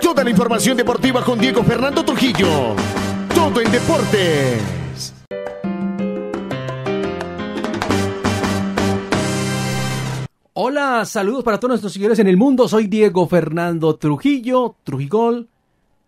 Toda la información deportiva con Diego Fernando Trujillo. Todo en deportes. Hola, saludos para todos nuestros seguidores en el mundo. Soy Diego Fernando Trujillo, Trujigol.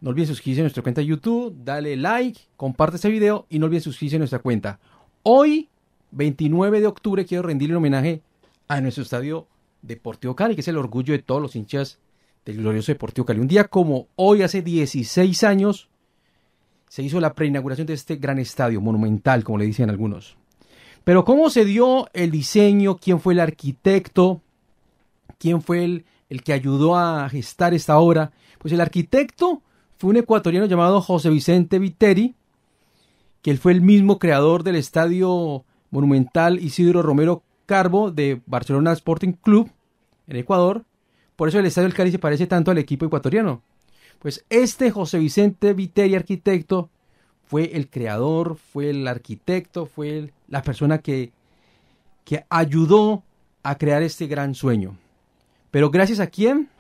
No olviden suscribirse a nuestra cuenta de YouTube, dale like, comparte este video y no olviden suscribirse a nuestra cuenta. Hoy, 29 de octubre, quiero rendirle un homenaje a nuestro estadio Deportivo Cali, que es el orgullo de todos los hinchas del glorioso Deportivo Cali. Un día como hoy, hace 16 años, se hizo la preinauguración de este gran estadio, monumental, como le dicen algunos. Pero ¿cómo se dio el diseño? ¿Quién fue el arquitecto? ¿Quién fue el, el que ayudó a gestar esta obra? Pues el arquitecto fue un ecuatoriano llamado José Vicente Viteri, que él fue el mismo creador del estadio monumental Isidro Romero Carbo de Barcelona Sporting Club en Ecuador, por eso el Estadio del Cali se parece tanto al equipo ecuatoriano. Pues este José Vicente Viteri, arquitecto, fue el creador, fue el arquitecto, fue la persona que, que ayudó a crear este gran sueño. Pero gracias a quién?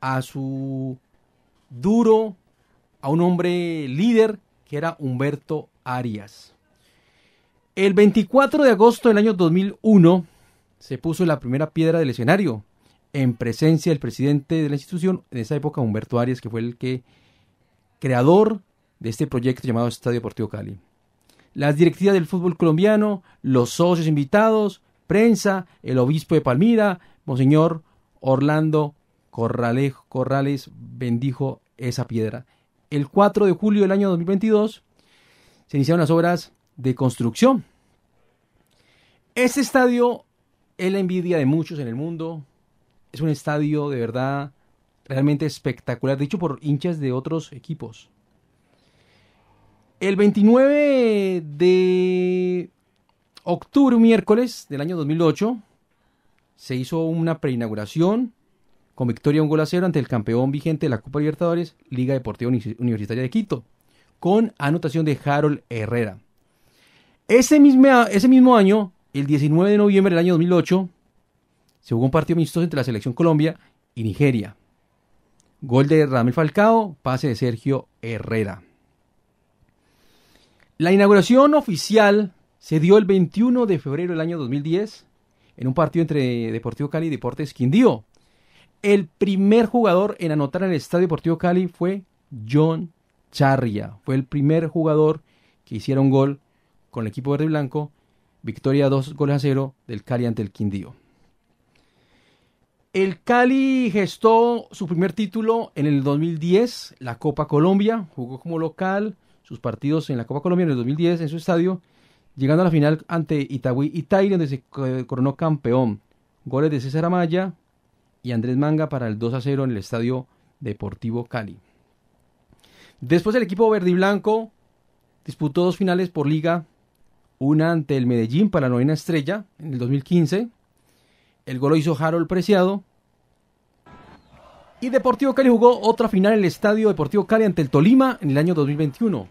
A su duro, a un hombre líder que era Humberto Arias. El 24 de agosto del año 2001 se puso la primera piedra del escenario en presencia del presidente de la institución, en esa época Humberto Arias, que fue el que creador de este proyecto llamado Estadio Deportivo Cali. Las directivas del fútbol colombiano, los socios invitados, prensa, el obispo de Palmira, Monseñor Orlando Corrales bendijo esa piedra. El 4 de julio del año 2022 se iniciaron las obras de construcción. Este estadio es la envidia de muchos en el mundo, es un estadio de verdad realmente espectacular, dicho por hinchas de otros equipos. El 29 de octubre, miércoles del año 2008, se hizo una preinauguración con victoria un gol a ante el campeón vigente de la Copa Libertadores, Liga Deportiva Universitaria de Quito, con anotación de Harold Herrera. Ese mismo, ese mismo año, el 19 de noviembre del año 2008, se jugó un partido mixto entre la selección Colombia y Nigeria. Gol de Ramel Falcao, pase de Sergio Herrera. La inauguración oficial se dio el 21 de febrero del año 2010 en un partido entre Deportivo Cali y Deportes Quindío. El primer jugador en anotar en el Estadio Deportivo Cali fue John Charria. Fue el primer jugador que hiciera un gol con el equipo verde y blanco. Victoria 2 goles a 0 del Cali ante el Quindío. El Cali gestó su primer título en el 2010, la Copa Colombia, jugó como local sus partidos en la Copa Colombia en el 2010 en su estadio, llegando a la final ante Itagüí y donde se coronó campeón. Goles de César Amaya y Andrés Manga para el 2 a 0 en el estadio Deportivo Cali. Después el equipo verde y blanco disputó dos finales por liga, una ante el Medellín para la novena estrella en el 2015 el gol lo hizo Harold Preciado. Y Deportivo Cali jugó otra final en el Estadio Deportivo Cali ante el Tolima en el año 2021.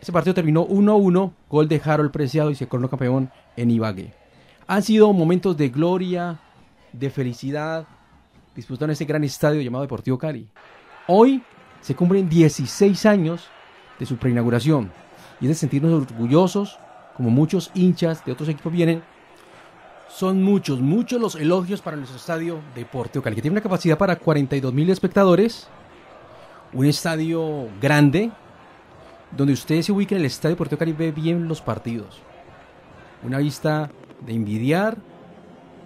Ese partido terminó 1-1, gol de Harold Preciado y se coronó campeón en Ibagué. Han sido momentos de gloria, de felicidad, disputando en ese gran estadio llamado Deportivo Cali. Hoy se cumplen 16 años de su preinauguración y es de sentirnos orgullosos, como muchos hinchas de otros equipos vienen, son muchos, muchos los elogios para nuestro estadio de Porteo que tiene una capacidad para 42 mil espectadores, un estadio grande, donde ustedes se ubica en el estadio Deporte caribe y ve bien los partidos. Una vista de envidiar,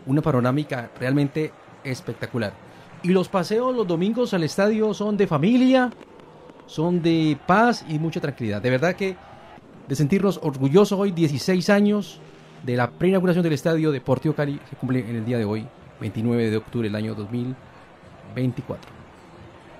una panorámica realmente espectacular. Y los paseos los domingos al estadio son de familia, son de paz y mucha tranquilidad. De verdad que de sentirnos orgullosos hoy, 16 años de la preinauguración del Estadio Deportivo Cali se cumple en el día de hoy, 29 de octubre del año 2024.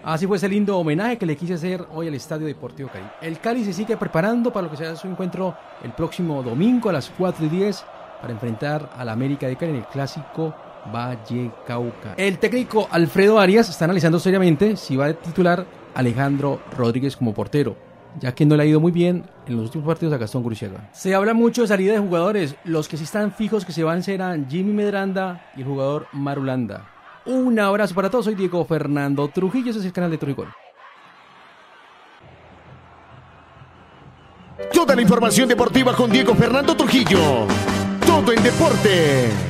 Así fue ese lindo homenaje que le quise hacer hoy al Estadio Deportivo Cali. El Cali se sigue preparando para lo que será su encuentro el próximo domingo a las 4 y 10 para enfrentar al América de Cali en el clásico Valle Cauca. El técnico Alfredo Arias está analizando seriamente si va a titular Alejandro Rodríguez como portero ya que no le ha ido muy bien en los últimos partidos a Gastón Gruchega. Se habla mucho de salida de jugadores. Los que sí están fijos que se van serán Jimmy Medranda y el jugador Marulanda. Un abrazo para todos. Soy Diego Fernando Trujillo. Ese es el canal de Trujillo. Toda la información deportiva con Diego Fernando Trujillo. Todo en deporte.